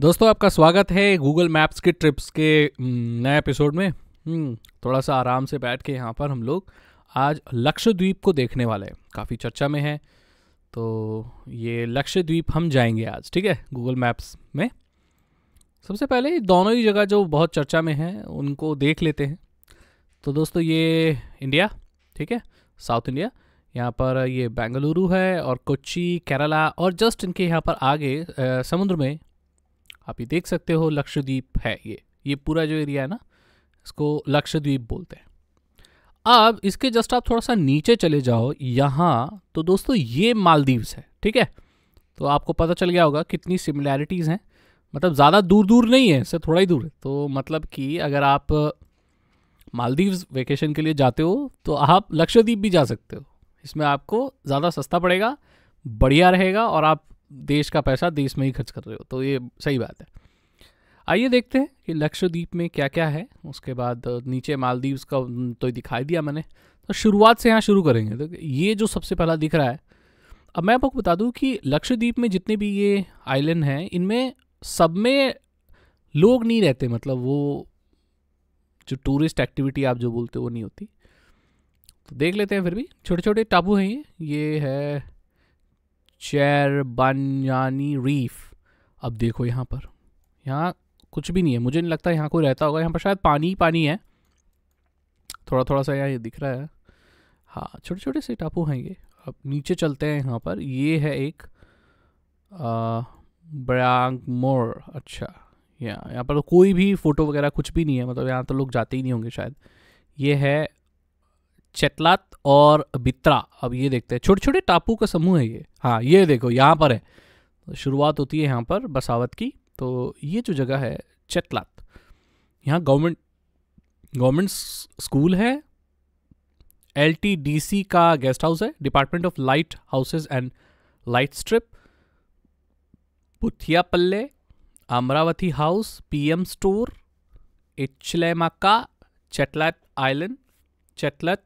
दोस्तों आपका स्वागत है गूगल मैप्स के ट्रिप्स के नए एपिसोड में हम्म, थोड़ा सा आराम से बैठ के यहाँ पर हम लोग आज लक्षद्वीप को देखने वाले हैं काफ़ी चर्चा में है तो ये लक्षद्वीप हम जाएंगे आज ठीक है गूगल मैप्स में सबसे पहले दोनों ही जगह जो बहुत चर्चा में हैं उनको देख लेते हैं तो दोस्तों ये इंडिया ठीक है साउथ इंडिया यहाँ पर ये बेंगलुरु है और कोच्चि केरला और जस्ट इनके यहाँ पर आगे समुद्र में आप ये देख सकते हो लक्षद्वीप है ये ये पूरा जो एरिया है ना इसको लक्षद्वीप बोलते हैं अब इसके जस्ट आप थोड़ा सा नीचे चले जाओ यहाँ तो दोस्तों ये मालदीव्स है ठीक है तो आपको पता चल गया होगा कितनी सिमिलैरिटीज़ हैं मतलब ज़्यादा दूर दूर नहीं है इससे थोड़ा ही दूर है तो मतलब कि अगर आप मालदीव्स वेकेशन के लिए जाते हो तो आप लक्षद्वीप भी जा सकते हो इसमें आपको ज़्यादा सस्ता पड़ेगा बढ़िया रहेगा और आप देश का पैसा देश में ही खर्च कर रहे हो तो ये सही बात है आइए देखते हैं कि लक्षद्वीप में क्या क्या है उसके बाद नीचे मालदीव्स का तो दिखाई दिया मैंने तो शुरुआत से यहाँ शुरू करेंगे तो ये जो सबसे पहला दिख रहा है अब मैं आपको बता दूँ कि लक्षद्वीप में जितने भी ये आइलैंड हैं इनमें सब में लोग नहीं रहते मतलब वो जो टूरिस्ट एक्टिविटी आप जो बोलते हो वो नहीं होती तो देख लेते हैं फिर भी छोटे छोटे टापू हैं ये ये है चेर बानयानी रीफ अब देखो यहाँ पर यहाँ कुछ भी नहीं है मुझे नहीं लगता यहाँ कोई रहता होगा यहाँ पर शायद पानी ही पानी है थोड़ा थोड़ा सा यहाँ ये दिख रहा है हाँ छोटे छोटे से टापू हैं ये अब नीचे चलते हैं यहाँ पर ये है एक ब्रांग मोर अच्छा यहाँ यहाँ पर तो कोई भी फ़ोटो वगैरह कुछ भी नहीं है मतलब यहाँ तो लोग जाते ही नहीं होंगे शायद ये है चेतलात और बित्रा अब ये देखते हैं छोटे छोटे टापू का समूह है ये हाँ ये देखो यहाँ पर है तो शुरुआत होती है यहाँ पर बसावत की तो ये जो जगह है चेतलात यहाँ गवर्नमेंट गवर्नमेंट स्कूल है एल का गेस्ट हाउस है department of lighthouses and light strip Puthiya Palle Amaravati house PM store इचलेमाका चेटलैट आइलैंड चेटलैट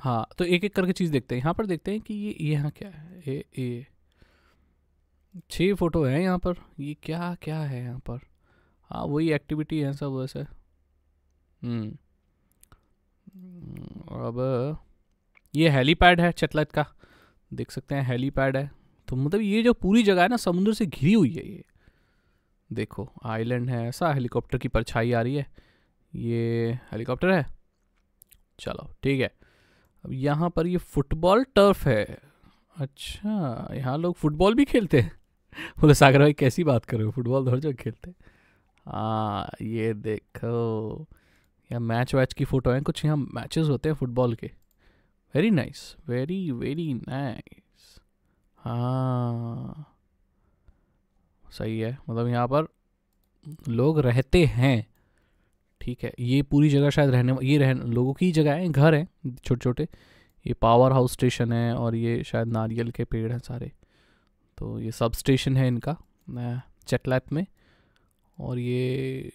हाँ तो एक एक करके चीज़ देखते हैं यहाँ पर देखते हैं कि ये यहाँ क्या है ये ये छः फ़ोटो है यहाँ पर ये क्या क्या है यहाँ पर हाँ वही एक्टिविटी है सब वैसे हम्म। हम्म, अब ये हेलीपैड है चतलत का देख सकते हैं हेलीपैड है तो मतलब ये जो पूरी जगह है ना समुद्र से घिरी हुई है ये देखो आइलैंड है ऐसा हेलीकॉप्टर की परछाई आ रही है ये हेलीकॉप्टर है चलो ठीक है अब यहाँ पर ये फुटबॉल टर्फ है अच्छा यहाँ लोग फुटबॉल भी खेलते हैं बोले सागर भाई कैसी बात कर रहे हो फुटबॉल हर जगह खेलते हाँ ये देखो यहाँ मैच वैच की फ़ोटो हैं कुछ यहाँ मैचेस होते हैं फुटबॉल के very nice very very nice हाँ सही है मतलब यहाँ पर लोग रहते हैं ठीक है ये पूरी जगह शायद रहने ये रह लोगों की जगह है घर हैं छोटे छोटे ये पावर हाउस स्टेशन है और ये शायद नारियल के पेड़ हैं सारे तो ये सब स्टेशन है इनका चटलैप में और ये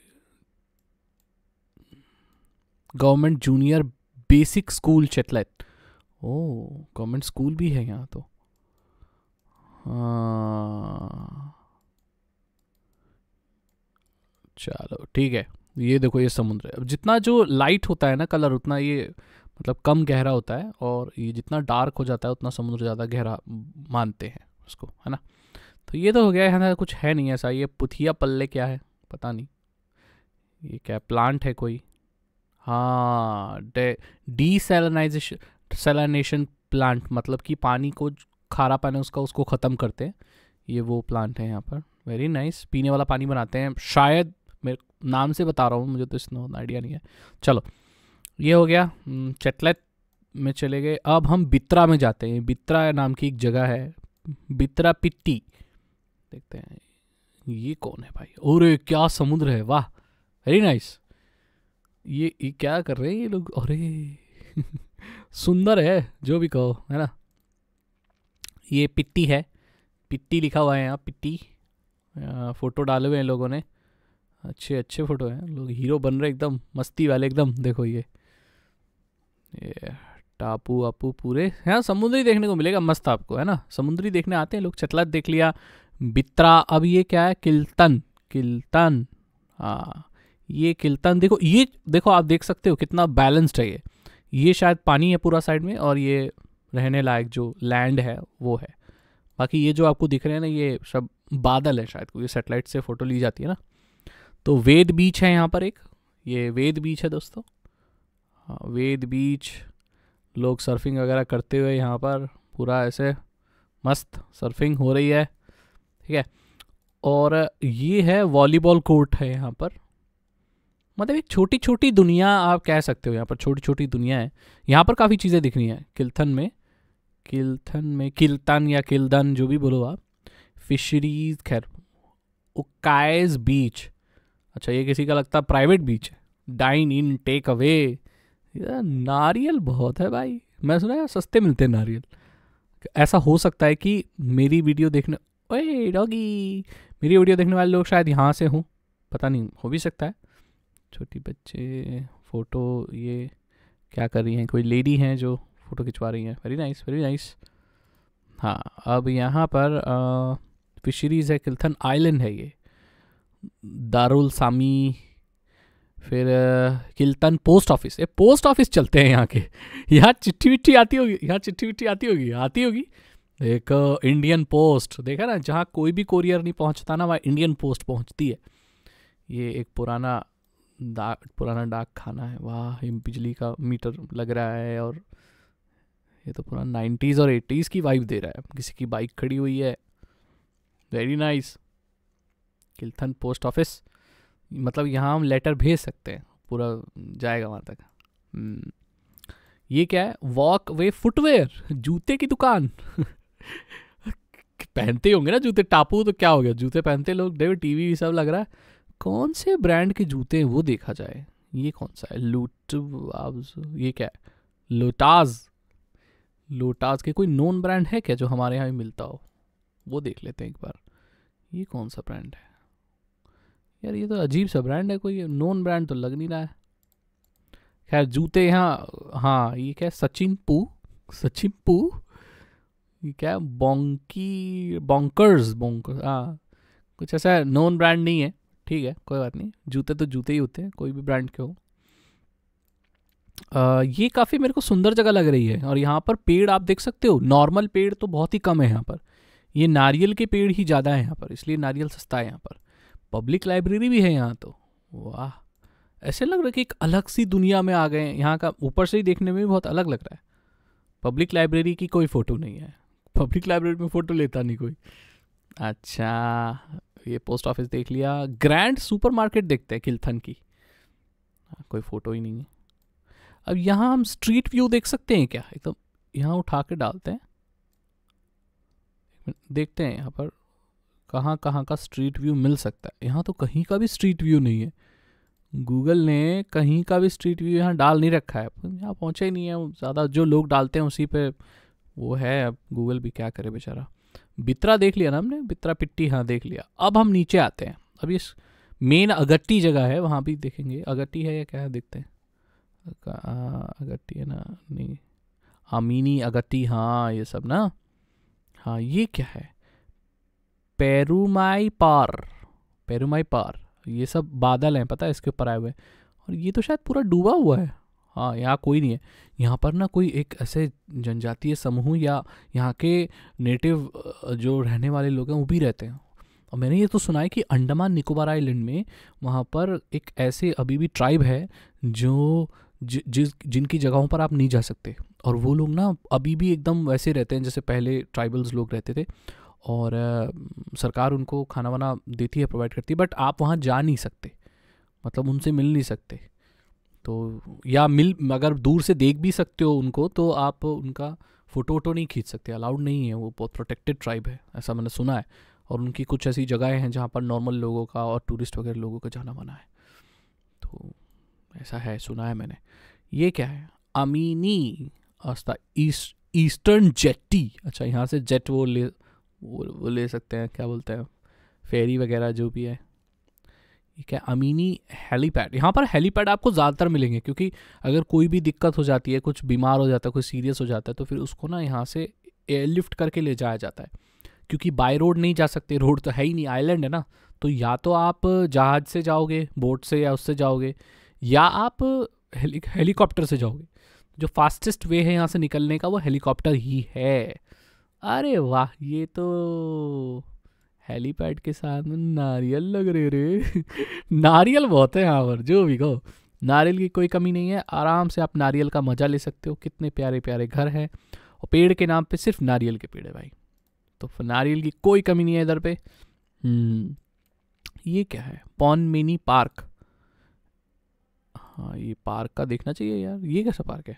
government junior basic school Chetlat ओ गवर्नमेंट स्कूल भी है यहाँ तो हाँ चलो ठीक है ये देखो ये समुद्र है अब जितना जो लाइट होता है ना कलर उतना ये मतलब कम गहरा होता है और ये जितना डार्क हो जाता है उतना समुद्र ज़्यादा गहरा मानते हैं उसको है ना तो ये तो हो गया है ना कुछ है नहीं ऐसा ये पुथिया पल्ले क्या है पता नहीं ये क्या प्लांट है कोई हाँ de desalination salination plant मतलब कि पानी को खारा पानी उसका उसको ख़त्म करते हैं ये वो प्लांट है यहाँ पर वेरी नाइस nice. पीने वाला पानी बनाते हैं शायद मेरे नाम से बता रहा हूँ मुझे तो इसमें आइडिया नहीं है चलो ये हो गया चटलेट हम्म, में चले गए अब हम बित्रा में जाते हैं बित्रा नाम की एक जगह है बित्रा पिट्टी देखते हैं ये कौन है भाई और क्या समुद्र है वाह वेरी नाइस ये, ये क्या कर रहे हैं ये लोग अरे सुंदर है जो भी कहो है ना ये पिट्टी है पिट्टी लिखा हुआ है यहाँ पिट्टी फोटो डाले हुए हैं लोगों ने अच्छे अच्छे फोटो हैं लोग हीरो बन रहे एकदम मस्ती वाले एकदम देखो ये ये टापू आपू पूरे हाँ समुद्री देखने को मिलेगा मस्त आपको है ना समुद्री देखने आते हैं लोग चतलत देख लिया बित्रा अब ये क्या है किल्तन किल्तन हाँ ये किल्तन देखो ये देखो आप देख सकते हो कितना बैलेंस्ड है ये ये शायद पानी है पूरा साइड में और ये रहने लायक जो लैंड है वो है बाकी ये जो आपको दिख रहे हैं ना ये सब बादल है शायद ये सेटेलाइट से फ़ोटो ली जाती है ना तो वेद बीच है यहाँ पर एक ये वेद बीच है दोस्तों हाँ वेद बीच लोग सर्फिंग वगैरह करते हुए यहाँ पर पूरा ऐसे मस्त सर्फिंग हो रही है ठीक है और ये है वॉलीबॉल कोर्ट है यहाँ पर मतलब एक छोटी छोटी दुनिया आप कह सकते हो यहाँ पर छोटी छोटी दुनिया है यहाँ पर काफ़ी चीज़ें दिख रही हैं किल्थन में किल्थन में किल्तन या किल्दन जो भी बोलो आप फिशरीज खैर उकायज बीच अच्छा ये किसी का लगता है प्राइवेट बीच है डाइन इन टेक अवे नारियल बहुत है भाई मैं सुना है सस्ते मिलते हैं नारियल ऐसा हो सकता है कि मेरी वीडियो देखने ओए डॉगी मेरी वीडियो देखने वाले लोग शायद यहाँ से हों पता नहीं हो भी सकता है छोटी बच्चे फ़ोटो ये क्या कर रही हैं कोई लेडी हैं जो फ़ोटो खिंचवा रही हैं वेरी नाइस वेरी नाइस हाँ अब यहाँ पर फिशरीज़ है किल्थन आइलैंड है ये दारुल सामी फिर किल्तन पोस्ट ऑफिस ये पोस्ट ऑफिस चलते हैं यहाँ के यहाँ चिट्ठी विट्ठी आती होगी यहाँ चिट्ठी विट्ठी आती होगी आती होगी एक इंडियन पोस्ट देखा ना जहाँ कोई भी कोरियर नहीं पहुँचता ना वहाँ इंडियन पोस्ट पहुँचती है ये एक पुराना डाक पुराना डाक खाना है वाह ये बिजली का मीटर लग रहा है और ये तो पूरा नाइन्टीज़ और एटीज़ की वाइब दे रहा है किसी की बाइक खड़ी हुई है very nice nice. Kiltan post office मतलब यहाँ हम लेटर भेज सकते हैं पूरा जाएगा वहाँ तक हम्म। ये क्या है वॉक वे फुटवेयर जूते की दुकान पहनते ही होंगे ना जूते टापू तो क्या हो गया जूते पहनते लोग टी वी सब लग रहा है कौन से ब्रांड के जूते हैं वो देखा जाए ये कौन सा है लूट ये क्या है लोटाज लोटाज के कोई नॉन ब्रांड है क्या जो हमारे यहाँ मिलता हो वो देख लेते हैं एक बार ये कौन सा ब्रांड है यार ये तो अजीब सा ब्रांड है कोई नॉन ब्रांड तो लग नहीं रहा है खैर जूते यहाँ हाँ ये क्या सचिन पू सचिन पू ये क्या बोंकी बोंकर्स बोंकर हाँ कुछ ऐसा नॉन ब्रांड नहीं है ठीक है कोई बात नहीं जूते तो जूते ही होते हैं कोई भी ब्रांड के हो आ, ये काफ़ी मेरे को सुंदर जगह लग रही है और यहाँ पर पेड़ आप देख सकते हो नॉर्मल पेड़ तो बहुत ही कम है यहाँ पर ये नारियल के पेड़ ही ज़्यादा है यहाँ पर इसलिए नारियल सस्ता है यहाँ पर पब्लिक लाइब्रेरी भी है यहाँ तो वाह ऐसे लग रहा है कि एक अलग सी दुनिया में आ गए हैं यहाँ का ऊपर से ही देखने में भी बहुत अलग लग रहा है पब्लिक लाइब्रेरी की कोई फ़ोटो नहीं है पब्लिक लाइब्रेरी में फ़ोटो लेता नहीं कोई अच्छा ये पोस्ट ऑफिस देख लिया ग्रैंड सुपरमार्केट देखते हैं किल्थन की हाँ, कोई फ़ोटो ही नहीं है अब यहाँ हम स्ट्रीट व्यू देख सकते हैं क्या एकदम तो यहाँ उठा के डालते हैं देखते हैं यहाँ पर कहाँ कहाँ का स्ट्रीट व्यू मिल सकता है यहाँ तो कहीं का भी स्ट्रीट व्यू नहीं है गूगल ने कहीं का भी स्ट्रीट व्यू यहाँ डाल नहीं रखा है यहाँ पहुँचे ही नहीं है ज़्यादा जो लोग डालते हैं उसी पे वो है अब गूगल भी क्या करे बेचारा बित्रा देख लिया ना हमने बित्रा पिट्टी हाँ देख लिया अब हम नीचे आते हैं अब इस मेन अगट्टी जगह है वहाँ भी देखेंगे अगट्टी है या क्या है देखते हैं अगट्टी है ना नहीं हाँ मीनी अगट्टी हाँ ये सब ना हाँ ये क्या है पेरुमाई पार पेरुमाई पार ये सब बादल हैं पता है इसके ऊपर आए हुए और ये तो शायद पूरा डूबा हुआ है हाँ यहाँ कोई नहीं है यहाँ पर ना कोई एक ऐसे जनजातीय समूह या यहाँ के नेटिव जो रहने वाले लोग हैं वो भी रहते हैं और मैंने ये तो सुना है कि अंडमान निकोबार आइलैंड में वहाँ पर एक ऐसे अभी भी ट्राइब है जो जिस जिनकी जगहों पर आप नहीं जा सकते और वो लोग ना अभी भी एकदम वैसे रहते हैं जैसे पहले ट्राइबल्स लोग रहते थे और सरकार उनको खाना वाना देती है प्रोवाइड करती है बट आप वहाँ जा नहीं सकते मतलब उनसे मिल नहीं सकते तो या मिल अगर दूर से देख भी सकते हो उनको तो आप उनका फ़ोटो वोटो नहीं खींच सकते अलाउड नहीं है वो बहुत प्रोटेक्टेड ट्राइब है ऐसा मैंने सुना है और उनकी कुछ ऐसी जगहें हैं जहाँ पर नॉर्मल लोगों का और टूरिस्ट वगैरह लोगों का जाना मना है तो ऐसा है सुना है मैंने ये क्या है अमीनी आस्था ईस्ट ईस्टर्न जेट्टी अच्छा यहाँ से जेट वो ले वो वो ले सकते हैं क्या बोलते हैं फेरी वगैरह जो भी है ये क्या अमीनी हेलीपैड यहाँ पर हेलीपैड आपको ज़्यादातर मिलेंगे क्योंकि अगर कोई भी दिक्कत हो जाती है कुछ बीमार हो जाता है कोई सीरियस हो जाता है तो फिर उसको ना यहाँ से एयरलिफ्ट करके ले जाया जाता है क्योंकि बाय रोड नहीं जा सकते रोड तो है ही नहीं आइलैंड है ना तो या तो आप जहाज़ से जाओगे बोट से या उससे जाओगे या आप हेली हेलीकॉप्टर से जाओगे जो फास्टेस्ट वे है यहाँ से निकलने का वो हेलीकॉप्टर ही है अरे वाह ये तो हेलीपैड के साथ में नारियल लग रहे रे नारियल बहुत है यहाँ पर जो भी कहो नारियल की कोई कमी नहीं है आराम से आप नारियल का मज़ा ले सकते हो कितने प्यारे प्यारे घर हैं और पेड़ के नाम पे सिर्फ नारियल के पेड़ है भाई तो नारियल की कोई कमी नहीं है इधर पे हम्म, ये क्या है पॉन मिनी पार्क हाँ ये पार्क का देखना चाहिए यार ये कैसा पार्क है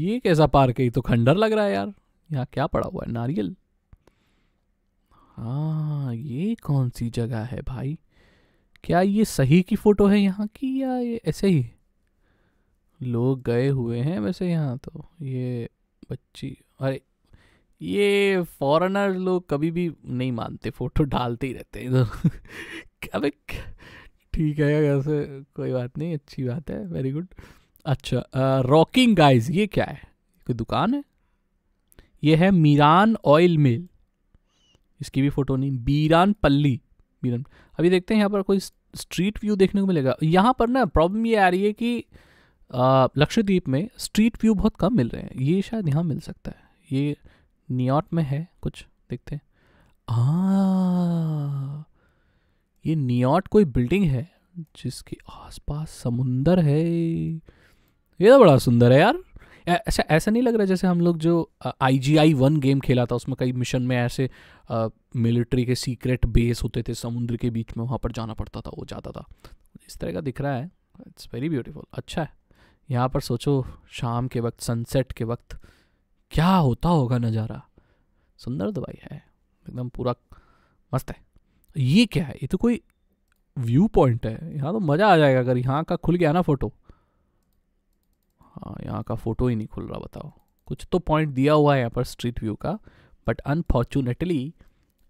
ये कैसा पार्क है ये तो खंडर लग रहा है यार यहाँ क्या पड़ा हुआ है नारियल हाँ ये कौन सी जगह है भाई क्या ये सही की फ़ोटो है यहाँ की या ये ऐसे ही लोग गए हुए हैं वैसे यहाँ तो ये बच्ची अरे ये फॉरेनर लोग कभी भी नहीं मानते फ़ोटो डालते ही रहते हैं क्या ठीक है ऐसे कोई बात नहीं अच्छी बात है वेरी गुड अच्छा रॉकिंग गाइस ये क्या है कोई दुकान है ये है मीरान ऑयल मिल इसकी भी फ़ोटो नहीं बीरान पल्ली बीरान अभी देखते हैं यहाँ पर कोई स्ट्रीट व्यू देखने को मिलेगा यहाँ पर ना प्रॉब्लम ये आ रही है कि लक्षद्वीप में स्ट्रीट व्यू बहुत कम मिल रहे हैं ये शायद यहाँ मिल सकता है ये न्यूयॉर्क में है कुछ देखते हैं आ ये न्यूयॉर्क कोई बिल्डिंग है जिसके आसपास समुंदर है ये तो बड़ा सुंदर है यार अच्छा ऐसा नहीं लग रहा जैसे हम लोग जो आई जी आई वन गेम खेला था उसमें कई मिशन में ऐसे मिलिट्री के सीक्रेट बेस होते थे समुद्र के बीच में वहाँ पर जाना पड़ता था वो जाता था इस तरह का दिख रहा है इट्स वेरी ब्यूटीफुल अच्छा है यहाँ पर सोचो शाम के वक्त सनसेट के वक्त क्या होता होगा नज़ारा सुंदर दवाई है एकदम पूरा मस्त है ये क्या है ये तो कोई व्यू पॉइंट है यहाँ तो मज़ा आ जाएगा अगर यहाँ का खुल गया ना फोटो हाँ, यहाँ का फ़ोटो ही नहीं खुल रहा बताओ कुछ तो पॉइंट दिया हुआ है यहाँ पर स्ट्रीट व्यू का but unfortunately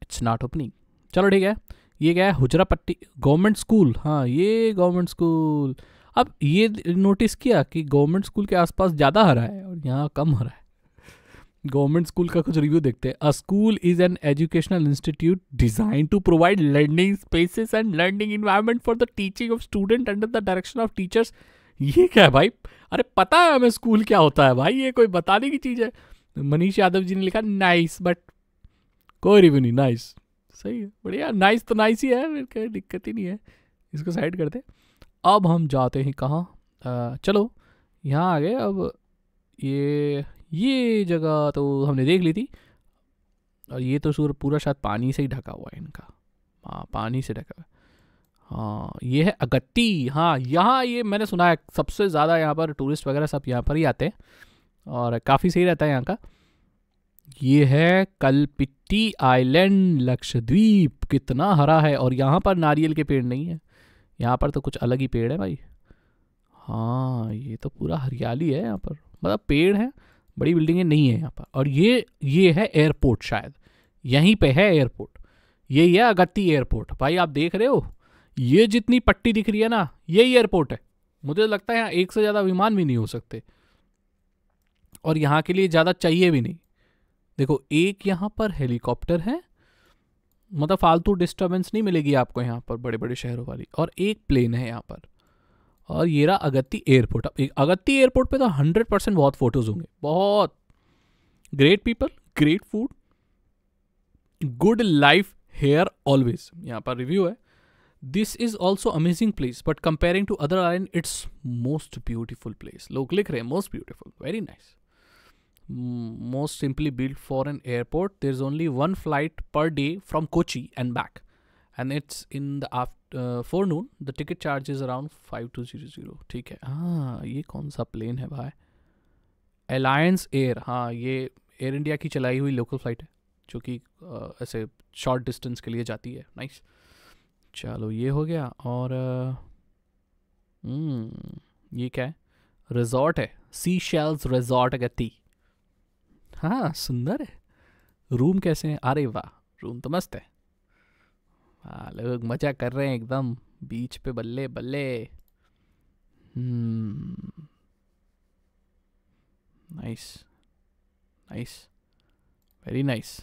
it's not opening चलो ठीक है ये क्या है हुजरा पट्टी गवर्नमेंट स्कूल हाँ ये गवर्नमेंट स्कूल अब ये नोटिस किया कि गवर्नमेंट स्कूल के आसपास ज़्यादा हरा है और यहाँ कम हरा है गवर्नमेंट स्कूल का कुछ रिव्यू देखते हैं a school is an educational institute design to provide learning spaces and learning environment for the teaching of student under the direction of teachers ये क्या है भाई अरे पता है हमें स्कूल क्या होता है भाई ये कोई बताने की चीज़ है मनीष यादव जी ने लिखा नाइस बट कोई रिव्यू नहीं नाइस सही है बढ़िया नाइस तो नाइस ही है कोई दिक्कत ही नहीं है इसको साइड कर दे अब हम जाते हैं कहाँ चलो यहाँ आ गए अब ये ये जगह तो हमने देख ली थी और ये तो सूर पूरा शायद पानी से ही ढका हुआ है इनका हाँ पानी से ढका हुआ हाँ ये है अगत्ती हाँ यहाँ ये मैंने सुना है सबसे ज़्यादा यहाँ पर टूरिस्ट वगैरह सब यहाँ पर ही आते हैं और काफ़ी सही रहता है यहाँ का ये है कलपिट्टी आइलैंड लक्षद्वीप कितना हरा है और यहाँ पर नारियल के पेड़ नहीं है यहाँ पर तो कुछ अलग ही पेड़ है भाई हाँ ये तो पूरा हरियाली है यहाँ पर मतलब पेड़ है बड़ी बिल्डिंगें नहीं है यहाँ पर और ये ये है एयरपोर्ट शायद यहीं पे है एयरपोर्ट ये है अगत्ती एयरपोर्ट भाई आप देख रहे हो ये जितनी पट्टी दिख रही है ना ये एयरपोर्ट है मुझे तो लगता है यहाँ एक से ज़्यादा विमान भी नहीं हो सकते और यहाँ के लिए ज़्यादा चाहिए भी नहीं देखो एक यहाँ पर हेलीकॉप्टर है मतलब फालतू डिस्टर्बेंस नहीं मिलेगी आपको यहाँ पर बड़े बड़े शहरों वाली और एक प्लेन है यहाँ पर और ये रहा अगत्ती एयरपोर्ट अब एक अगत्ती एयरपोर्ट पे तो हंड्रेड परसेंट बहुत फ़ोटोज़ होंगे बहुत great people great food good life here always यहाँ पर रिव्यू है this is also amazing place but comparing to other island, it's most beautiful place लोग लिख रहे हैं most beautiful very nice most simply built for an airport. There's only one flight per day from Kochi and back, and it's in the afternoon. Uh, the ticket charge is around five two zero zero. ठीक है हाँ ये कौन सा plane है भाई alliance air हाँ ये एयर इंडिया की चलाई हुई लोकल फ्लाइट है जो कि ऐसे शॉर्ट डिस्टेंस के लिए जाती है नाइस nice. चलो ये हो गया और हम्म, ये क्या है रिजॉर्ट है सी शेल्स रिजॉर्ट गति हाँ सुंदर है रूम कैसे हैं अरे वाह रूम तो मस्त है हाँ लोग मजा कर रहे हैं एकदम बीच पे बल्ले बल्ले नाइस नाइस वेरी नाइस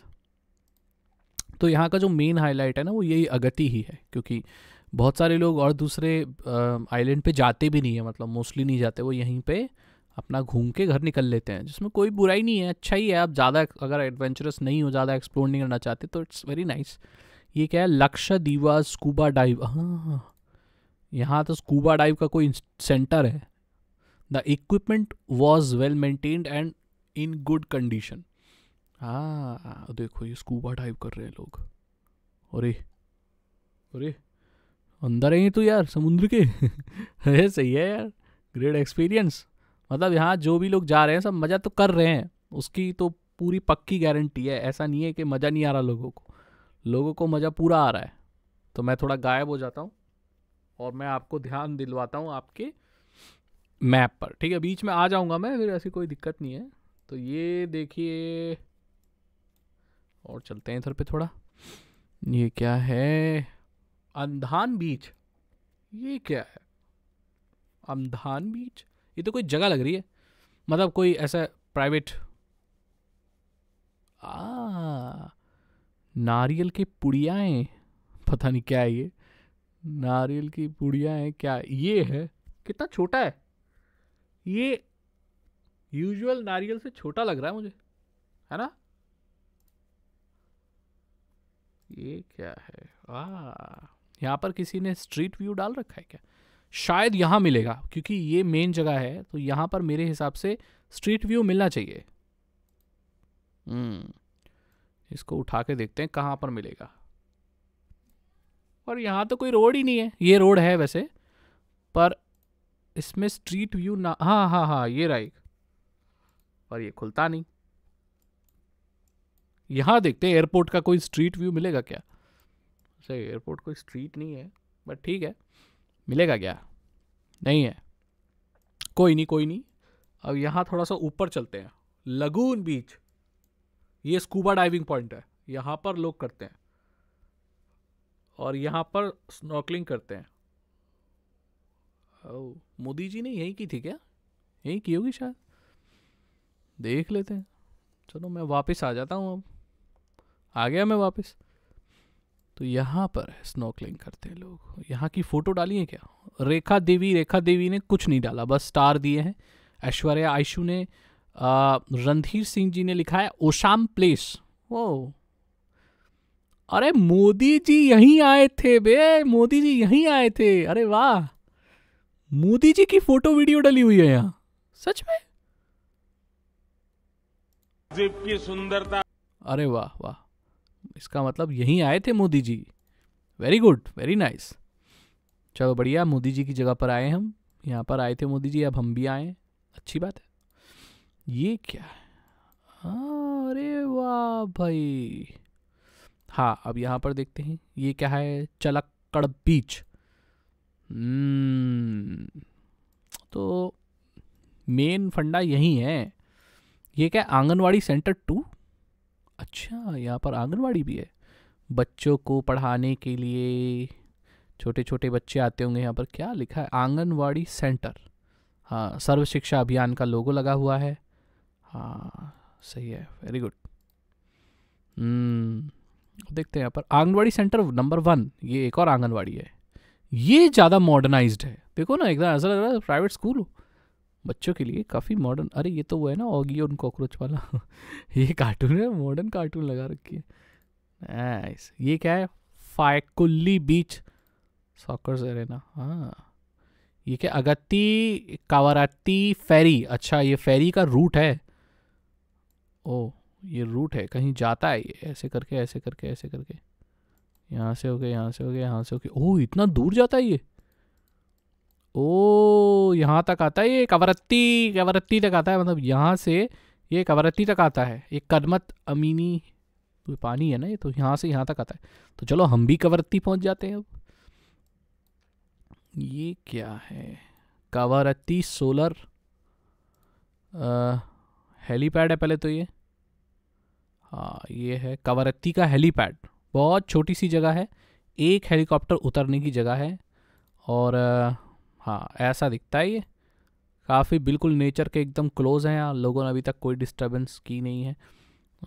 तो यहाँ का जो मेन हाईलाइट है ना वो यही अगति ही है क्योंकि बहुत सारे लोग और दूसरे आइलैंड पे जाते भी नहीं है मतलब मोस्टली नहीं जाते वो यहीं पे अपना घूम के घर निकल लेते हैं जिसमें कोई बुराई नहीं है अच्छा ही है आप ज़्यादा अगर एडवेंचरस नहीं हो ज़्यादा एक्सप्लोर नहीं करना चाहते तो इट्स वेरी नाइस ये क्या है लक्ष्य दीवा स्कूबा डाइव हाँ यहाँ तो स्कूबा डाइव का कोई सेंटर है the equipment was well maintained and in good condition हाँ देखो ये स्कूबा डाइव कर रहे हैं लोग अरे अरे अंदर ही तो यार समुद्र के अरे सही है यार ग्रेट एक्सपीरियंस मतलब यहाँ जो भी लोग जा रहे हैं सब मज़ा तो कर रहे हैं उसकी तो पूरी पक्की गारंटी है ऐसा नहीं है कि मज़ा नहीं आ रहा लोगों को लोगों को मज़ा पूरा आ रहा है तो मैं थोड़ा गायब हो जाता हूँ और मैं आपको ध्यान दिलवाता हूँ आपके मैप पर ठीक है बीच में आ जाऊँगा मैं फिर ऐसी कोई दिक्कत नहीं है तो ये देखिए और चलते हैं इधर पे थोड़ा ये क्या है अंधान बीच ये क्या है अंधान बीच ये तो कोई जगह लग रही है मतलब कोई ऐसा प्राइवेट आ नारियल की पुड़ियाएँ पता नहीं क्या है ये नारियल की पुड़ियाएँ क्या ये है कितना छोटा है ये यूजुअल नारियल से छोटा लग रहा है मुझे है ना ये क्या है वाह यहाँ पर किसी ने स्ट्रीट व्यू डाल रखा है क्या शायद यहाँ मिलेगा क्योंकि ये मेन जगह है तो यहाँ पर मेरे हिसाब से स्ट्रीट व्यू मिलना चाहिए हम्म। इसको उठा के देखते हैं कहाँ पर मिलेगा और यहाँ तो कोई रोड ही नहीं है ये रोड है वैसे पर इसमें स्ट्रीट व्यू ना हाँ हाँ हाँ ये राइट पर ये खुलता नहीं यहाँ देखते हैं एयरपोर्ट का कोई स्ट्रीट व्यू मिलेगा क्या सही अच्छा, एयरपोर्ट कोई स्ट्रीट नहीं है बट ठीक है मिलेगा क्या नहीं है कोई नहीं कोई नहीं अब यहाँ थोड़ा सा ऊपर चलते हैं लगून बीच ये स्कूबा डाइविंग पॉइंट है यहाँ पर लोग करते हैं और यहाँ पर स्नॉकलिंग करते हैं ओ मोदी जी ने यही की थी क्या यही की होगी शायद देख लेते हैं चलो मैं वापस आ जाता हूँ अब आ गया मैं वापस तो यहाँ पर स्नोकलिंग करते हैं लोग यहाँ की फ़ोटो डाली है क्या रेखा देवी रेखा देवी ने कुछ नहीं डाला बस स्टार दिए हैं ऐश्वर्या आयशु ने रणधीर सिंह जी ने लिखा है ओशाम प्लेस ओ अरे मोदी जी यहीं आए थे बे मोदी जी यहीं आए थे अरे वाह मोदी जी की फोटो वीडियो डली हुई है यहाँ सच में की सुंदरता अरे वाह वाह इसका मतलब यहीं आए थे Modi ji very good very nice चलो बढ़िया मोदी जी की जगह पर आए हम यहाँ पर आए थे मोदी जी अब हम भी आए अच्छी बात है ये क्या है अरे वाह भाई हाँ अब यहाँ पर देखते हैं ये क्या है चलक्कड़ बीच हम्म, तो मेन फंडा यही है ये क्या आंगनवाड़ी सेंटर टू अच्छा यहाँ पर आंगनवाड़ी भी है बच्चों को पढ़ाने के लिए छोटे छोटे बच्चे आते होंगे यहाँ पर क्या लिखा है आंगनवाड़ी सेंटर हाँ सर्व शिक्षा अभियान का लोगो लगा हुआ है हाँ सही है वेरी गुड हम्म, देखते हैं यहाँ पर आंगनवाड़ी सेंटर नंबर वन ये एक और आंगनवाड़ी है ये ज़्यादा मॉडर्नाइज्ड है देखो ना एकदम ऐसा लग रहा है प्राइवेट स्कूल हो बच्चों के लिए काफ़ी मॉडर्न अरे ये तो वो है ना ऑगी और कॉकरोच वाला ये कार्टून है मॉडर्न कार्टून लगा रखी है ये क्या है फाइकुल्ली बीच सॉकर्स एरेना हाँ ये क्या अगत्ती कावराती फेरी अच्छा ये फेरी का रूट है ओ oh, ये रूट है कहीं जाता है ये ऐसे करके ऐसे करके ऐसे करके यहाँ से हो गया यहाँ से हो गया यहाँ से हो गया ओह इतना दूर जाता है ये ओ यहाँ तक आता है ये कवरत्ती कवरत्ती तक आता है मतलब यहाँ से ये कवरत्ती तक आता है ये कदमत अमीनी तो पानी है ना ये तो यहाँ से यहाँ तक आता है तो चलो हम भी कवरत्ती पहुँच जाते हैं अब ये क्या है कवरत्ती सोलर हेलीपैड है पहले तो ये हाँ ये है कवरत्ती का हेलीपैड बहुत छोटी सी जगह है एक हेलीकॉप्टर उतरने की जगह है और आ, हाँ ऐसा दिखता है ये काफ़ी बिल्कुल नेचर के एकदम क्लोज हैं यहाँ लोगों ने अभी तक कोई डिस्टरबेंस की नहीं है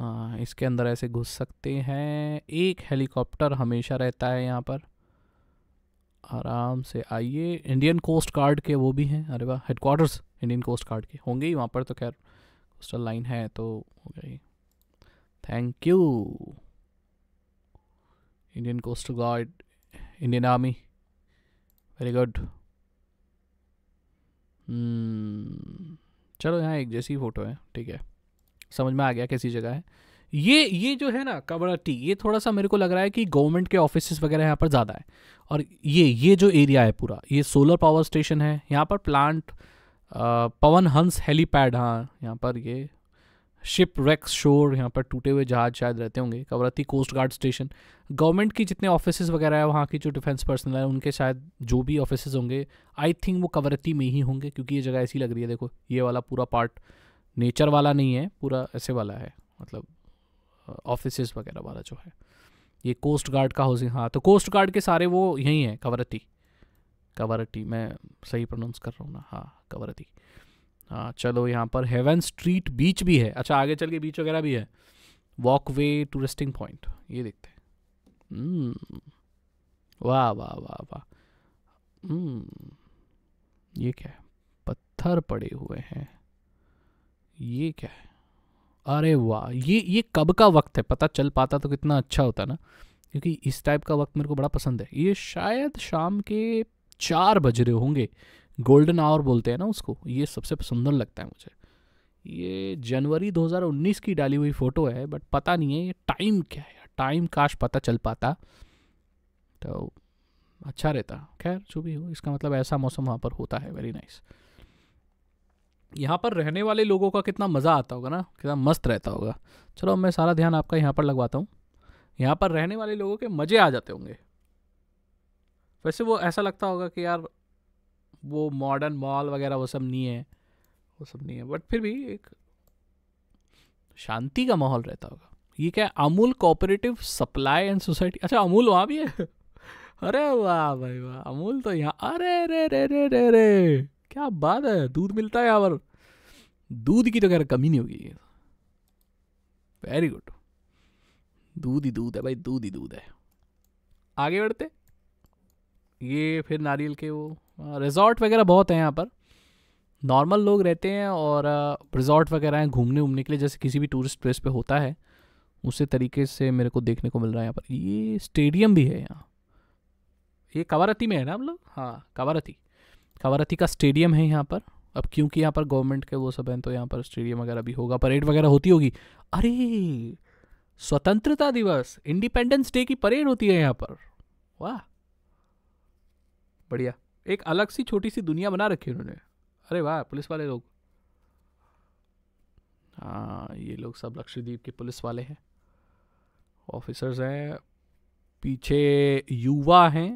आ, इसके अंदर ऐसे घुस सकते हैं एक हेलीकॉप्टर हमेशा रहता है यहाँ पर आराम से आइए इंडियन कोस्ट गार्ड के वो भी हैं अरे वाह हेडकोार्टर्स इंडियन कोस्ट गार्ड के होंगे ही वहाँ पर तो खैर कोस्टल लाइन है तो हो गई thank you Indian coast guard Indian army very good hmm, चलो यहाँ एक जैसी फ़ोटो है ठीक है समझ में आ गया कैसी जगह है ये ये जो है ना कबड़ा टी ये थोड़ा सा मेरे को लग रहा है कि गवर्नमेंट के ऑफिस वगैरह यहाँ पर ज़्यादा है और ये ये जो एरिया है पूरा ये सोलर पावर स्टेशन है यहाँ पर प्लांट पवन हंस हेलीपैड हाँ यहाँ पर ये शिप रेक्स शोर यहाँ पर टूटे हुए जहाज शायद रहते होंगे Kavaratti coast guard station government की जितने ऑफिस वगैरह है वहाँ की जो डिफेंस पर्सनल है उनके शायद जो भी ऑफिस होंगे आई थिंक वो कवरती में ही होंगे क्योंकि ये जगह ऐसी लग रही है देखो ये वाला पूरा पार्ट नेचर वाला नहीं है पूरा ऐसे वाला है मतलब ऑफिस वगैरह वाला जो है ये कोस्ट गार्ड का हाउसिंग हाँ तो कोस्ट गार्ड के सारे वो यहीं हैं कवरती कवरती मैं सही प्रोनाउंस कर रहा हूँ ना हाँ कवरती हाँ चलो यहाँ पर हेवन स्ट्रीट बीच भी है अच्छा आगे चल के बीच वगैरह भी है वॉक वे टूरिस्टिंग पॉइंट ये देखते hmm, वाह वाह वाह वाह hmm, ये क्या है पत्थर पड़े हुए हैं ये क्या है अरे वाह ये ये कब का वक्त है पता चल पाता तो कितना अच्छा होता ना क्योंकि इस टाइप का वक्त मेरे को बड़ा पसंद है ये शायद शाम के चार बज रहे होंगे गोल्डन आवर बोलते हैं ना उसको ये सबसे सुंदर लगता है मुझे ये जनवरी 2019 की डाली हुई फ़ोटो है बट पता नहीं है ये टाइम क्या है टाइम काश पता चल पाता तो अच्छा रहता खैर जो भी हो इसका मतलब ऐसा मौसम वहाँ पर होता है वेरी नाइस यहाँ पर रहने वाले लोगों का कितना मज़ा आता होगा ना कितना मस्त रहता होगा चलो मैं सारा ध्यान आपका यहाँ पर लगवाता हूँ यहाँ पर रहने वाले लोगों के मज़े आ जाते होंगे वैसे वो ऐसा लगता होगा कि यार वो मॉडर्न मॉल वगैरह वो सब नहीं है वो सब नहीं है बट फिर भी एक शांति का माहौल रहता होगा ये क्या है Amul cooperative supply and society अच्छा अमूल वहाँ भी है अरे वाह भाई वाह अमूल तो यहाँ अरे रे रे रे रे रे क्या बात है दूध मिलता है यहाँ पर दूध की तो खैर कमी नहीं होगी वेरी गुड दूध ही दूध है भाई दूध ही दूध है आगे बढ़ते ये फिर नारियल के वो रिज़ॉर्ट हाँ, वगैरह बहुत हैं यहाँ पर नॉर्मल लोग रहते हैं और रिज़ॉर्ट वगैरह हैं घूमने उमने के लिए जैसे किसी भी टूरिस्ट प्लेस पे होता है उसी तरीके से मेरे को देखने को मिल रहा है यहाँ पर ये स्टेडियम भी है यहाँ ये कवारती में है ना हम लोग हाँ कवारती कवारती का स्टेडियम है यहाँ पर अब क्योंकि यहाँ पर गवर्नमेंट के वो सब हैं तो यहाँ पर स्टेडियम वगैरह भी होगा परेड वगैरह होती होगी अरे स्वतंत्रता दिवस इंडिपेंडेंस डे की परेड होती है यहाँ पर वाह बढ़िया एक अलग सी छोटी सी दुनिया बना रखी उन्होंने अरे वाह पुलिस वाले लोग हाँ ये लोग सब लक्षद्वीप के पुलिस वाले हैं ऑफिसर्स हैं पीछे युवा हैं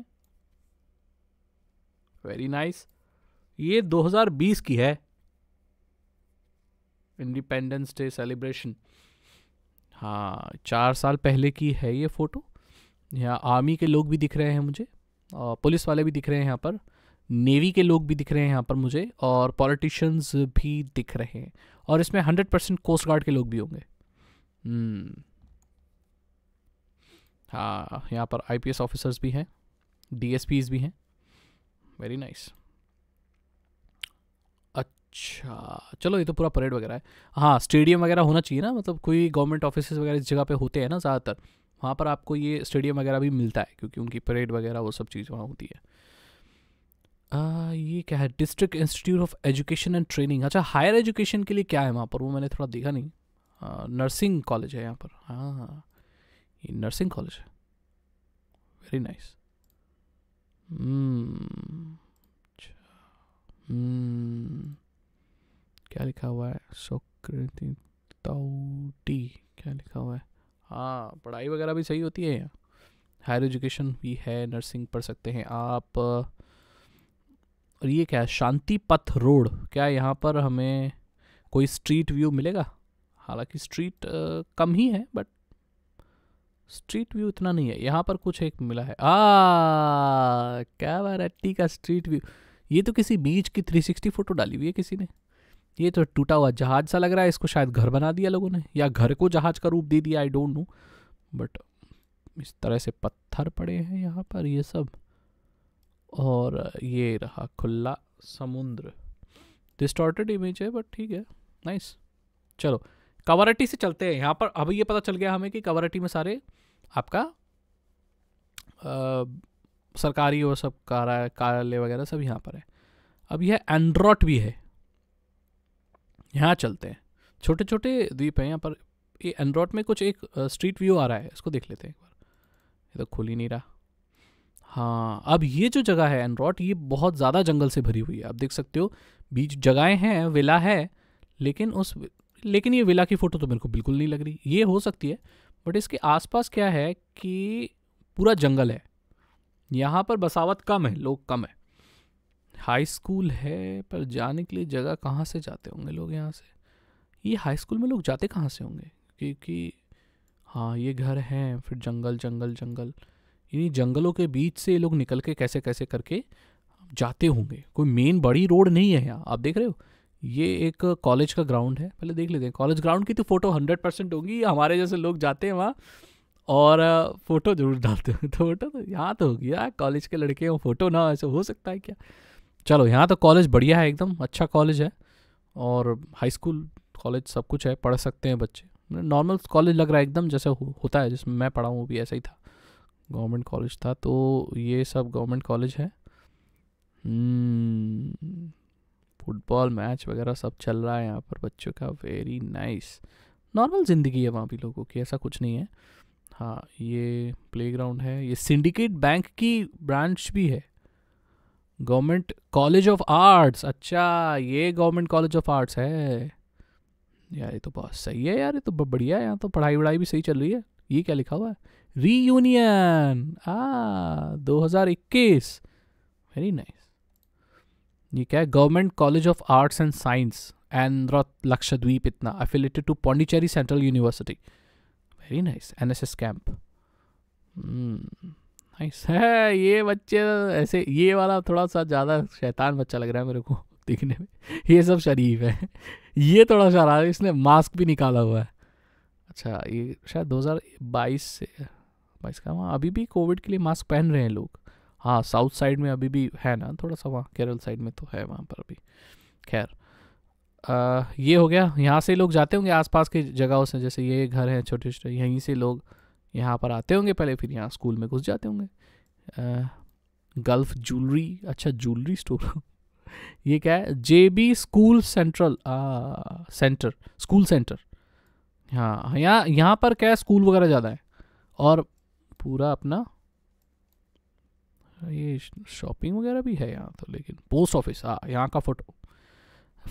वेरी नाइस ये 2020 की है इंडिपेंडेंस डे सेलिब्रेशन हाँ चार साल पहले की है ये फ़ोटो यहाँ आर्मी के लोग भी दिख रहे हैं मुझे और पुलिस वाले भी दिख रहे हैं यहाँ पर नेवी के लोग भी दिख रहे हैं यहाँ पर मुझे और पॉलिटिशियंस भी दिख रहे हैं और इसमें हंड्रेड परसेंट कोस्ट गार्ड के लोग भी होंगे hmm. हाँ यहाँ पर आईपीएस ऑफिसर्स भी हैं डीएसपीज भी हैं वेरी नाइस अच्छा चलो ये तो पूरा परेड वगैरह है हाँ स्टेडियम वगैरह होना चाहिए ना मतलब कोई गवर्नमेंट ऑफिस वगैरह इस जगह पे होते हैं ना ज़्यादातर वहाँ पर आपको ये स्टेडियम वगैरह भी मिलता है क्योंकि उनकी परेड वगैरह वो सब चीज़ वहाँ होती है आ, ये क्या है district institute of education and training अच्छा हायर एजुकेशन के लिए क्या है वहाँ पर वो मैंने थोड़ा देखा नहीं नर्सिंग कॉलेज है यहाँ पर हाँ हाँ ये नर्सिंग कॉलेज है वेरी नाइस hmm, अच्छा। hmm। क्या लिखा हुआ है सोक्रेटी ताउटी क्या लिखा हुआ है हाँ पढ़ाई वगैरह भी सही होती है यहाँ हायर एजुकेशन भी है नर्सिंग पढ़ सकते हैं आप और ये क्या है शांति पथ रोड क्या यहाँ पर हमें कोई स्ट्रीट व्यू मिलेगा हालांकि स्ट्रीट कम ही है बट स्ट्रीट व्यू इतना नहीं है यहाँ पर कुछ एक मिला है आ क्या वैरायटी का स्ट्रीट व्यू ये तो किसी बीच की 360 फोटो डाली हुई है किसी ने ये तो टूटा हुआ जहाज सा लग रहा है इसको शायद घर बना दिया लोगों ने या घर को जहाज का रूप दे दिया आई डोंट नो बट इस तरह से पत्थर पड़े हैं यहाँ पर ये सब और ये रहा खुला समुद्र डिस्टॉर्टेड इमेज है बट ठीक है नाइस चलो कवरटी से चलते हैं यहाँ पर अभी ये पता चल गया हमें कि कवरटी में सारे आपका आ, सरकारी वो सब कार्य कार्यालय वगैरह सब यहाँ पर है अब यह एंड्रॉट भी है यहाँ चलते हैं छोटे छोटे द्वीप हैं यहाँ पर ये एंड्रॉट में कुछ एक स्ट्रीट व्यू आ रहा है इसको देख लेते हैं एक बार ये तो खुल ही नहीं रहा हाँ अब ये जो जगह है एनरॉट ये बहुत ज़्यादा जंगल से भरी हुई है आप देख सकते हो बीच जगहें हैं विला है लेकिन उस लेकिन ये विला की फ़ोटो तो मेरे को बिल्कुल नहीं लग रही ये हो सकती है बट इसके आसपास क्या है कि पूरा जंगल है यहाँ पर बसावत कम है लोग कम है हाई स्कूल है पर जाने के लिए जगह कहाँ से जाते होंगे लोग यहाँ से ये हाई स्कूल में लोग जाते कहाँ से होंगे क्योंकि हाँ ये घर हैं फिर जंगल जंगल जंगल इन्हीं जंगलों के बीच से ये लोग निकल के कैसे कैसे करके जाते होंगे कोई मेन बड़ी रोड नहीं है यहाँ आप देख रहे हो ये एक कॉलेज का ग्राउंड है पहले देख लेते हैं कॉलेज ग्राउंड की तो फ़ोटो हंड्रेड परसेंट होगी हमारे जैसे लोग जाते हैं वहाँ और फ़ोटो ज़रूर डालते हैं तो फोटो तो यहाँ तो होगी यार कॉलेज के लड़के हो फ़ोटो ना ऐसे हो सकता है क्या चलो यहाँ तो कॉलेज बढ़िया है एकदम अच्छा कॉलेज है और हाई स्कूल कॉलेज सब कुछ है पढ़ सकते हैं बच्चे नॉर्मल कॉलेज लग रहा है एकदम जैसे हो, होता है जिसमें मैं पढ़ा हूँ वो भी ऐसा ही था गवर्नमेंट कॉलेज था तो ये सब गवर्नमेंट कॉलेज है हम्म, फुटबॉल मैच वगैरह सब चल रहा है यहाँ पर बच्चों का वेरी नाइस नॉर्मल ज़िंदगी है वहाँ भी लोगों की ऐसा कुछ नहीं है हाँ ये प्ले है ये सिंडिकेट बैंक की ब्रांच भी है गवर्नमेंट कॉलेज ऑफ आर्ट्स अच्छा ये गवर्नमेंट कॉलेज ऑफ आर्ट्स है यार ये तो बहुत सही है यार ये तो बढ़िया है यहाँ तो पढ़ाई वढ़ाई भी सही चल रही है ये क्या लिखा हुआ है रीयूनियन आ 2021 वेरी नाइस ये क्या है government college of arts and science and Lakshadweep इतना affiliated to Pondicherry central university very nice N S S camp nice है ये बच्चे ऐसे ये वाला थोड़ा सा ज़्यादा शैतान बच्चा लग रहा है मेरे को दिखने में ये सब शरीफ है ये थोड़ा सा रहा है इसने मास्क भी निकाला हुआ है अच्छा ये शायद 2022 से मैं इसका वहाँ अभी भी कोविड के लिए मास्क पहन रहे हैं लोग हाँ साउथ साइड में अभी भी है ना थोड़ा सा वहाँ केरल साइड में तो है वहाँ पर अभी खैर ये हो गया यहाँ से लोग जाते होंगे आसपास के जगहों से जैसे ये घर हैं छोटे छोटे यहीं से लोग यहाँ पर आते होंगे पहले फिर यहाँ स्कूल में घुस जाते होंगे गल्फ ज्वेलरी अच्छा ज्वेलरी स्टोर ये क्या है J B school central centre school centre हाँ यहाँ यहाँ पर क्या है स्कूल वगैरह ज़्यादा है और पूरा अपना ये शॉपिंग वगैरह भी है यहाँ तो लेकिन पोस्ट ऑफिस हाँ यहाँ का फ़ोटो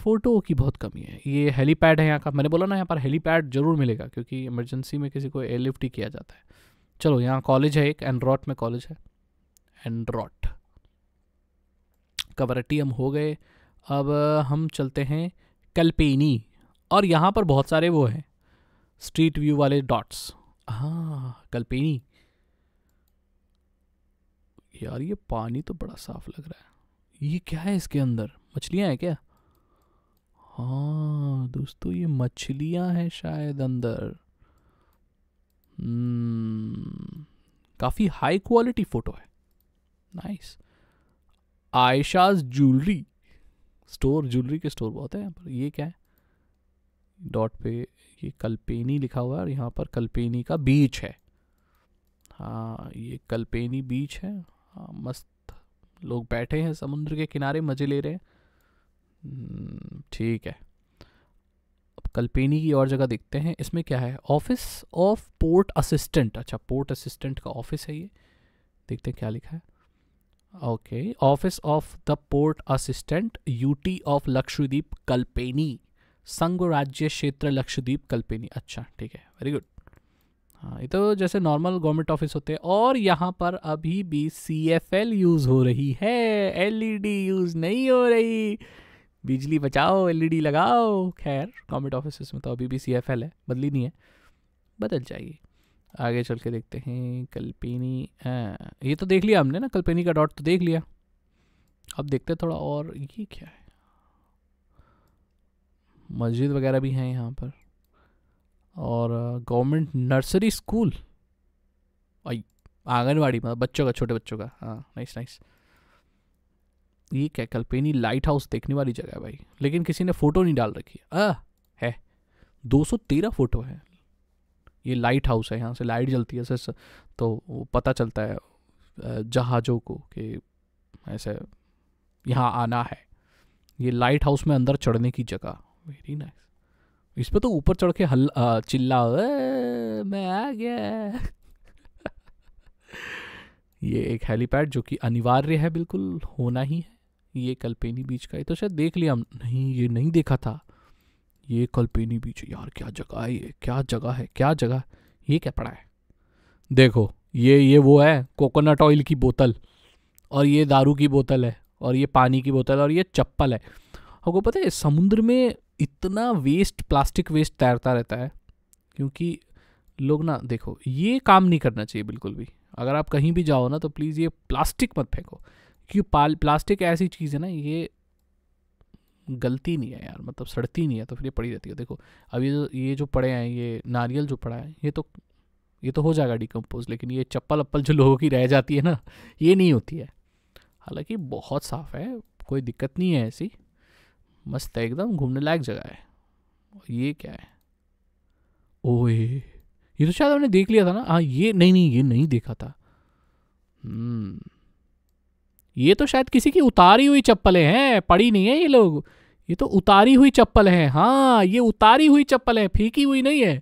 फ़ोटो की बहुत कमी है ये हेलीपैड है यहाँ का मैंने बोला ना यहाँ पर हेलीपैड ज़रूर मिलेगा क्योंकि इमरजेंसी में किसी को एयरलिफ्ट ही किया जाता है चलो यहाँ कॉलेज है एक एंड्रॉट में कॉलेज है एंड्रॉट कवरटी हम हो गए अब हम चलते हैं कल्पेनी और यहाँ पर बहुत सारे वो हैं स्ट्रीट व्यू वाले डॉट्स हाँ कल्पेनी यार ये पानी तो बड़ा साफ लग रहा है ये क्या है इसके अंदर मछलियाँ हैं क्या हाँ दोस्तों ये मछलियाँ हैं शायद अंदर काफ़ी हाई क्वालिटी फ़ोटो है nice Ayesha's jewellery store jewellery के स्टोर बहुत है पर ये क्या है डॉट पे ये कल्पेनी लिखा हुआ है और यहाँ पर कल्पेनी का बीच है हाँ ये कल्पेनी बीच है हाँ, मस्त लोग बैठे हैं समुद्र के किनारे मज़े ले रहे हैं हम्म, ठीक है अब कल्पेनी की और जगह देखते हैं इसमें क्या है ऑफिस ऑफ पोर्ट असिस्टेंट अच्छा पोर्ट असिस्टेंट का ऑफिस है ये देखते हैं क्या लिखा है okay office of the port assistant UT of Lakshadweep Kalpeni संघ राज्य क्षेत्र लक्षद्वीप कल्पेनी अच्छा ठीक है वेरी गुड हाँ ये तो जैसे नॉर्मल गवर्नमेंट ऑफिस होते हैं और यहाँ पर अभी भी सी एफ एल यूज़ हो रही है एल ई डी यूज़ नहीं हो रही बिजली बचाओ एल ई डी लगाओ खैर गवर्नमेंट ऑफिस में तो अभी भी सी एफ एल है बदली नहीं है बदल जाएगी आगे चल के देखते हैं कल्पेनी आ, हाँ, ये तो देख लिया हमने ना कल्पेनी का डॉट तो देख लिया अब देखते थोड़ा और ये क्या है मस्जिद वगैरह भी हैं यहाँ पर और गवर्नमेंट नर्सरी स्कूल आई आंगनबाड़ी मतलब बच्चों का छोटे बच्चों का हाँ नाइस नाइस ये क्या कल्पेनी लाइट हाउस देखने वाली जगह है भाई लेकिन किसी ने फ़ोटो नहीं डाल रखी आ है दो सौ तेरह फ़ोटो है ये लाइट हाउस है यहाँ से लाइट जलती है सर तो पता चलता है जहाज़ों को कि ऐसे यहाँ आना है ये लाइट हाउस में अंदर चढ़ने की जगह वेरी नाइस इस पर तो ऊपर चढ़ के हल चिल्ला मैं आ गया ये एक हेलीपैड जो कि अनिवार्य है बिल्कुल होना ही है ये कल्पेनी बीच का ये तो शायद देख लिया हम नहीं ये नहीं देखा था ये कल्पेनी बीच यार क्या जगह है ये क्या जगह है क्या जगह ये क्या पड़ा है देखो ये ये वो है कोकोनट ऑयल की बोतल और ये दारू की बोतल है और ये पानी की बोतल है और ये चप्पल है आपको पता है समुद्र में इतना वेस्ट प्लास्टिक वेस्ट तैरता रहता है क्योंकि लोग ना देखो ये काम नहीं करना चाहिए बिल्कुल भी अगर आप कहीं भी जाओ ना तो प्लीज़ ये प्लास्टिक मत फेंको क्योंकि प्लास्टिक ऐसी चीज़ है ना ये गलती नहीं है यार मतलब सड़ती नहीं है तो फिर ये पड़ी रहती है देखो अब ये जो ये जो पड़े हैं ये नारियल जो पड़ा है ये तो ये तो हो जाएगा डिकम्पोज लेकिन ये चप्पल अप्पल जो लोगों की रह जाती है ना ये नहीं होती है हालांकि बहुत साफ़ है कोई दिक्कत नहीं है ऐसी मस्त है एकदम घूमने लायक जगह है और ये क्या है ओए ये तो शायद हमने देख लिया था ना हाँ ये नहीं नहीं ये नहीं देखा था हम्म, ये तो शायद किसी की उतारी हुई चप्पलें हैं पड़ी नहीं है ये लोग ये तो उतारी हुई चप्पल है हाँ ये उतारी हुई चप्पल है फेंकी हुई नहीं है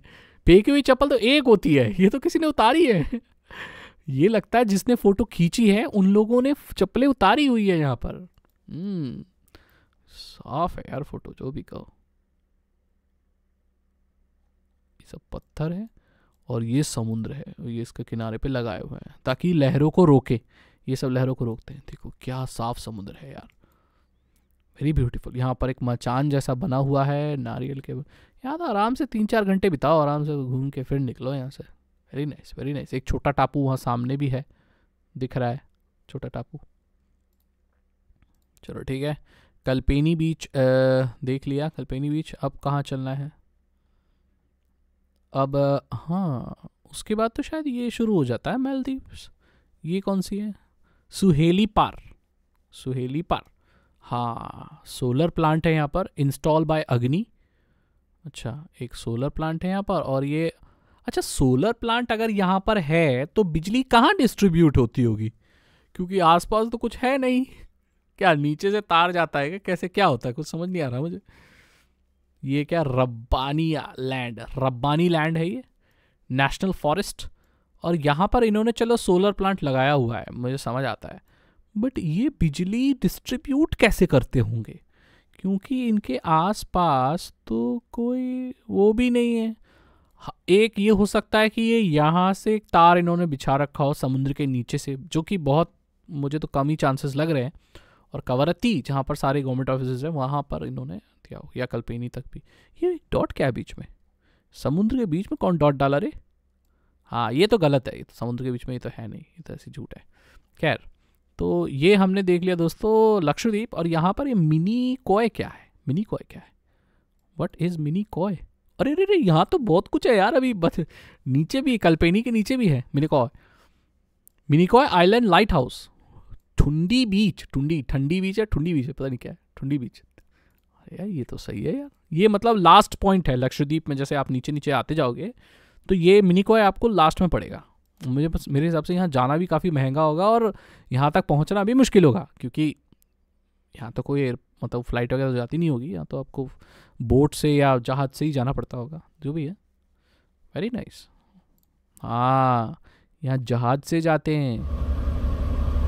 फेंकी हुई चप्पल तो एक होती है ये तो किसी ने उतारी है ये लगता है जिसने फोटो खींची है उन लोगों ने चप्पलें उतारी हुई है यहाँ पर हम्म। साफ है यार फोटो जो भी कहो ये सब पत्थर है और ये समुद्र है ये इसके किनारे पे लगाए हुए हैं ताकि लहरों को रोके ये सब लहरों को रोकते हैं देखो क्या साफ समुद्र है यार वेरी ब्यूटीफुल यहाँ पर एक मचान जैसा बना हुआ है नारियल के यहाँ तो आराम से तीन चार घंटे बिताओ आराम से घूम के फिर निकलो यहाँ से वेरी नाइस वेरी नाइस एक छोटा टापू वहाँ सामने भी है दिख रहा है छोटा टापू चलो ठीक है कल्पेनी बीच आ, देख लिया कल्पेनी बीच अब कहाँ चलना है अब हाँ उसके बाद तो शायद ये शुरू हो जाता है मालदीव ये कौन सी है सुहेली पार सुहेली पार हाँ सोलर प्लांट है यहाँ पर इंस्टॉल बाय अग्नि अच्छा एक सोलर प्लांट है यहाँ पर और ये अच्छा सोलर प्लांट अगर यहाँ पर है तो बिजली कहाँ डिस्ट्रीब्यूट होती होगी क्योंकि आसपास तो कुछ है नहीं क्या नीचे से तार जाता है क्या कैसे क्या होता है कुछ समझ नहीं आ रहा मुझे ये क्या रब्बानी लैंड रब्बानी लैंड है ये नेशनल फॉरेस्ट और यहाँ पर इन्होंने चलो सोलर प्लांट लगाया हुआ है मुझे समझ आता है बट ये बिजली डिस्ट्रीब्यूट कैसे करते होंगे क्योंकि इनके आसपास तो कोई वो भी नहीं है एक ये हो सकता है कि ये यहाँ से एक तार इन्होंने बिछा रखा हो समुद्र के नीचे से जो कि बहुत मुझे तो कम ही चांसेस लग रहे हैं और कवरती जहाँ पर सारे गवर्नमेंट ऑफिस हैं वहाँ पर इन्होंने दिया हो या कल्पेनी तक भी ये डॉट क्या है बीच में समुद्र के बीच में कौन डॉट डाला रे हाँ ये तो गलत है ये तो समुद्र के बीच में ये तो है नहीं ये तो ऐसी झूठ है खैर तो ये हमने देख लिया दोस्तों लक्षद्वीप और यहाँ पर ये मिनी कॉय क्या है मिनी कोय क्या है वट इज़ मिनी कोय अरे अरे अरे यहाँ तो बहुत कुछ है यार अभी बस नीचे भी कल्पेनी के नीचे भी है mini Minicoy Minicoy island lighthouse Thundi beach Thundi Thundi beach है ठुंडी बीच है पता नहीं क्या है ठुंडी बीच अरे यार ये तो सही है यार ये मतलब लास्ट पॉइंट है लक्षद्वीप में जैसे आप नीचे नीचे आते जाओगे तो ये मिनी कोय आपको लास्ट में पड़ेगा मुझे बस मेरे हिसाब से यहाँ जाना भी काफ़ी महंगा होगा और यहाँ तक पहुँचना भी मुश्किल होगा क्योंकि यहाँ तो कोई एयर मतलब फ्लाइट वगैरह तो जाती नहीं होगी यहाँ तो आपको बोट से या जहाज़ से ही जाना पड़ता होगा जो भी है वेरी नाइस हाँ यहाँ जहाज़ से जाते हैं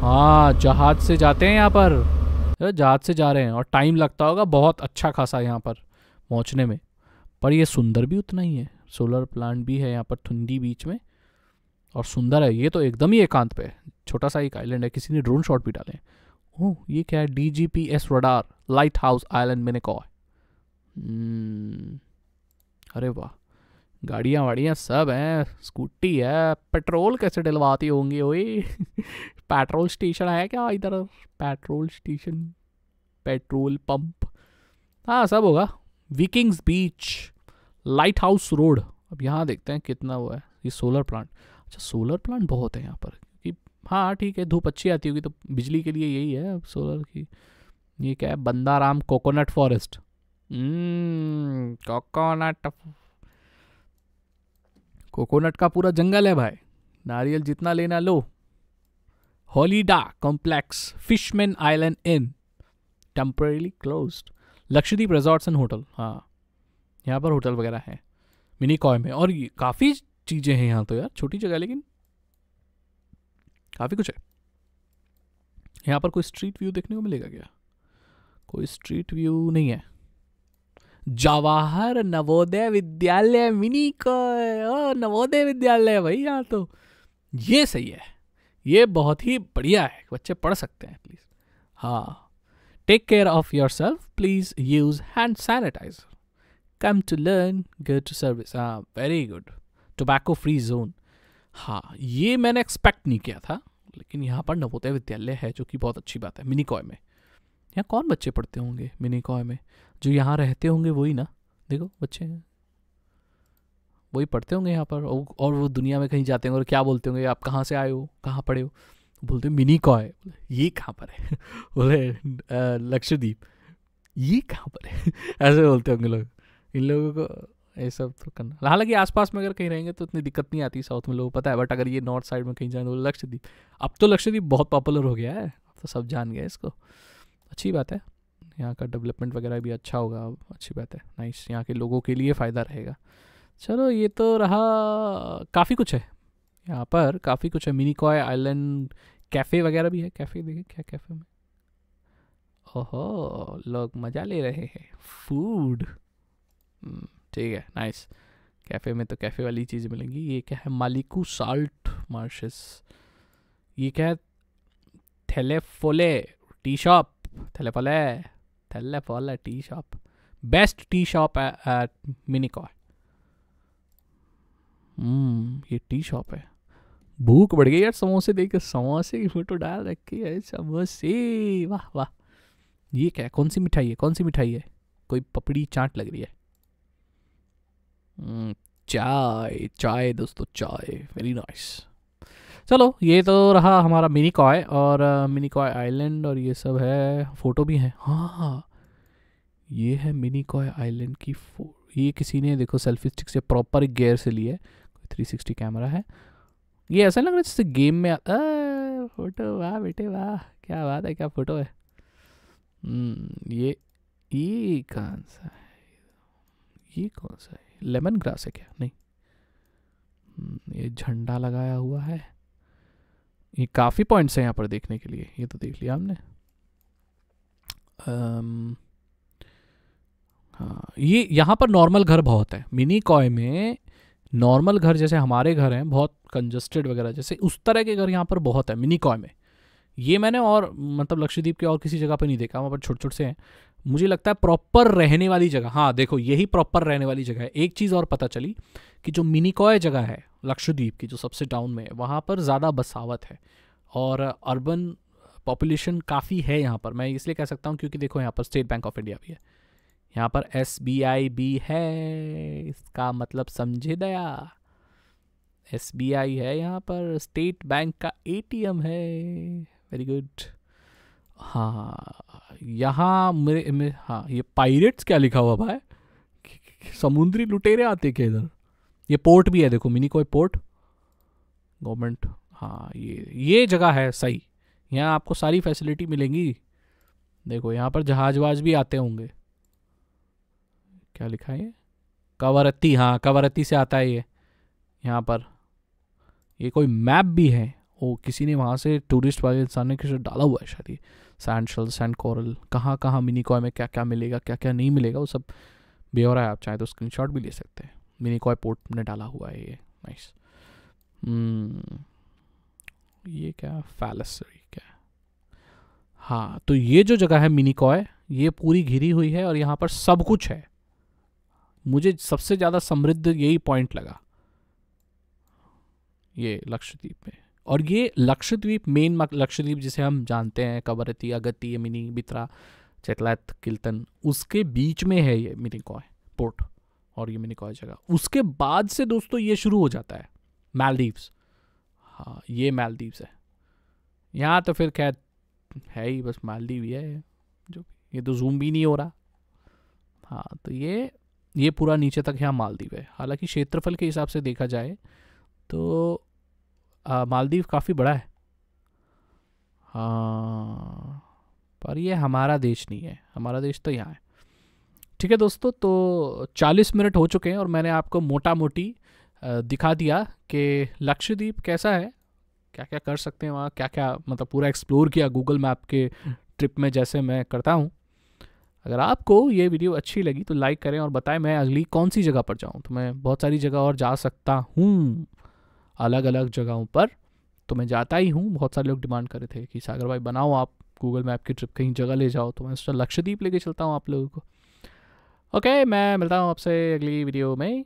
हाँ जहाज से जाते हैं यहाँ पर जहाज से जा रहे हैं और टाइम लगता होगा बहुत अच्छा खासा यहाँ पर पहुँचने में पर ये सुंदर भी उतना ही है सोलर प्लांट भी है यहाँ पर थुंडी बीच में और सुंदर है ये तो एकदम ही एकांत पे है छोटा सा एक आइलैंड है किसी ने ड्रोन शॉट भी डाले ओह ये क्या है D G P S radar lighthouse island मैंने कहा हम्म, अरे वाह गाड़ियाँ वाड़ियाँ सब हैं स्कूटी है पेट्रोल कैसे डलवाती होंगी वही पेट्रोल स्टेशन आया क्या इधर पेट्रोल स्टेशन पेट्रोल पंप हाँ सब होगा vikings beach lighthouse road अब यहाँ देखते हैं कितना वो है ये सोलर प्लांट अच्छा सोलर प्लांट बहुत है यहाँ पर क्योंकि हाँ ठीक है धूप अच्छी आती होगी तो बिजली के लिए यही है अब सोलर की ये क्या है बंदाराम coconut forest hmm, coconut coconut का पूरा जंगल है भाई नारियल जितना लेना लो holiday complex fisherman island in temporarily close Lakshadweep resorts and hotel हाँ यहाँ पर होटल वगैरह है मिनी कॉय में और काफ़ी चीज़ें हैं यहाँ तो यार छोटी जगह लेकिन काफ़ी कुछ है यहाँ पर कोई स्ट्रीट व्यू देखने को मिलेगा क्या कोई स्ट्रीट व्यू नहीं है जवाहर नवोदय विद्यालय मिनी कॉय नवोदय विद्यालय भाई यहाँ तो ये सही है ये बहुत ही बढ़िया है बच्चे पढ़ सकते हैं प्लीज़ हाँ take care of yourself please use hand sanitizer come to learn go to service हाँ very good tobacco free zone हाँ ये मैंने एक्सपेक्ट नहीं किया था लेकिन यहाँ पर नवोदय विद्यालय है जो कि बहुत अच्छी बात है मिनी कॉय में यहाँ कौन बच्चे पढ़ते होंगे मिनी कॉय में जो यहाँ रहते होंगे वही ना देखो बच्चे हैं वही पढ़ते होंगे यहाँ पर और वो दुनिया में कहीं जाते होंगे और क्या बोलते होंगे आप कहाँ से आए हो कहाँ पढ़े हो बोलते मिनी कॉय ये कहाँ पर है बोले लक्षद्वीप ये कहाँ पर है ऐसे बोलते होंगे लोग इन लोगों को ये सब तो करना हालांकि आसपास में अगर कहीं रहेंगे तो इतनी दिक्कत नहीं आती साउथ में लोगों को पता है बट अगर ये नॉर्थ साइड में कहीं जाए तो लक्षद्वीप अब तो लक्षद्वीप बहुत पॉपुलर हो गया है तो सब जान गए इसको अच्छी बात है यहाँ का डेवलपमेंट वगैरह भी अच्छा होगा अच्छी बात है नाइस यहाँ के लोगों के लिए फ़ायदा रहेगा चलो ये तो रहा काफ़ी कुछ है यहाँ पर काफ़ी कुछ है मिनी कॉय आइलैंड कैफ़े वगैरह भी है कैफ़े देखे क्या कैफ़े में ओहो लोग मज़ा ले रहे हैं फूड हम्म, ठीक है नाइस कैफ़े में तो कैफ़े वाली चीज़ें मिलेंगी ये क्या है मालिकू साल्ट मार्शेस ये क्या है थेलेफोले टी शॉप थेलेफोले थेलेफोले tea shop best tea shop at कॉय हम्म, ये टी शॉप है भूख बढ़ गई यार समोसे देख समोसे की फोटो डाल रखी है समोसे वाह वाह ये क्या है कौन सी मिठाई है कौन सी मिठाई है कोई पपड़ी चाट लग रही है हम्म, चाय चाय दोस्तों चाय वेरी नाइस चलो ये तो रहा हमारा मिनी कॉय और मिनी कॉय आइलैंड और ये सब है फ़ोटो भी है हाँ ये है मिनी कॉय आइलैंड की फो ये किसी ने देखो सेल्फी स्टिक से प्रॉपर गेयर से लिया है 360 कैमरा है ये ऐसा लग रहा है जैसे गेम में आ, आ फोटो वाह बेटे वाह क्या बात है क्या फ़ोटो है हम्म, ये ये कौन सा है ये कौन सा है लेमन ग्रास है क्या नहीं हम्म, ये झंडा लगाया हुआ है ये काफ़ी पॉइंट्स हैं यहाँ पर देखने के लिए ये तो देख लिया हमने आम, हाँ ये यहाँ पर नॉर्मल घर बहुत है मिनी कॉय में नॉर्मल घर जैसे हमारे घर हैं बहुत कंजस्टेड वगैरह जैसे उस तरह के घर यहाँ पर बहुत है मिनी कॉय में ये मैंने और मतलब लक्षद्वीप के और किसी जगह पर नहीं देखा वहाँ पर छोटे छोटे से हैं मुझे लगता है प्रॉपर रहने वाली जगह हाँ देखो यही प्रॉपर रहने वाली जगह है एक चीज़ और पता चली कि जो कॉय जगह है लक्षद्वीप की जो सबसे टाउन में है वहाँ पर ज़्यादा बसावत है और अर्बन पॉपुलेशन काफ़ी है यहाँ पर मैं इसलिए कह सकता हूँ क्योंकि देखो यहाँ पर स्टेट बैंक ऑफ इंडिया भी है यहाँ पर एस बी आई भी है इसका मतलब समझे दया एस बी आई है यहाँ पर स्टेट बैंक का ए टी एम है वेरी गुड हाँ यहाँ मेरे, में हाँ ये पायरेट्स क्या लिखा हुआ भाई समुद्री लुटेरे आते क्या इधर ये पोर्ट भी है देखो मिनी कोई पोर्ट गवर्नमेंट हाँ ये ये जगह है सही यहाँ आपको सारी फैसिलिटी मिलेंगी देखो यहाँ पर जहाज वहाज भी आते होंगे क्या लिखा है कवरत्ती हाँ कवरत्ती से आता है ये यहाँ पर ये कोई मैप भी है वो किसी ने वहाँ से टूरिस्ट वाले इंसान ने किसी डाला हुआ है शायद ये सैंड शल सैंड कोरल कहाँ कहाँ मिनी कॉय में क्या क्या मिलेगा क्या क्या नहीं मिलेगा वो सब बेहरा है आप चाहें तो शॉट भी ले सकते हैं मिनी कॉय पोर्ट ने डाला हुआ है ये नाइस हम्म, ये क्या फैलस क्या हाँ तो ये जो जगह है मिनी कॉय ये पूरी घिरी हुई है और यहाँ पर सब कुछ है मुझे सबसे ज़्यादा समृद्ध यही पॉइंट लगा ये लक्षद्वीप में और ये लक्षद्वीप मेन लक्षद्वीप जिसे हम जानते हैं कवरती अगति मिनी बित्रा चैतलैत किल्तन उसके बीच में है ये मिनिकॉय पोर्ट और ये मिनिकॉय जगह उसके बाद से दोस्तों ये शुरू हो जाता है मालदीव्स हाँ ये मालदीव्स है यहाँ तो फिर खैर है ही बस मालदीव ही है जो ये तो जूम भी नहीं हो रहा हाँ तो ये ये पूरा नीचे तक यहाँ मालदीव है हालांकि क्षेत्रफल के हिसाब से देखा जाए तो आ, मालदीव काफ़ी बड़ा है हाँ पर ये हमारा देश नहीं है हमारा देश तो यहाँ है ठीक है दोस्तों तो 40 मिनट हो चुके हैं और मैंने आपको मोटा मोटी दिखा दिया कि लक्षद्वीप कैसा है क्या क्या कर सकते हैं वहाँ क्या क्या मतलब पूरा एक्सप्लोर किया गूगल मैप के ट्रिप में जैसे मैं करता हूँ अगर आपको ये वीडियो अच्छी लगी तो लाइक करें और बताएं मैं अगली कौन सी जगह पर जाऊँ तो मैं बहुत सारी जगह और जा सकता हूँ अलग अलग जगहों पर तो मैं जाता ही हूँ बहुत सारे लोग डिमांड कर रहे थे कि सागर भाई बनाओ आप गूगल मैप की ट्रिप कहीं जगह ले जाओ तो मैं उसका लक्षद्वीप लेके चलता हूँ आप लोगों को ओके okay, मैं मिलता हूँ आपसे अगली वीडियो में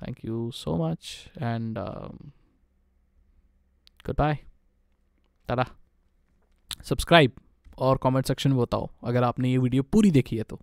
thank you so much and goodbye तारा सब्सक्राइब और कमेंट सेक्शन में बताओ अगर आपने ये वीडियो पूरी देखी है तो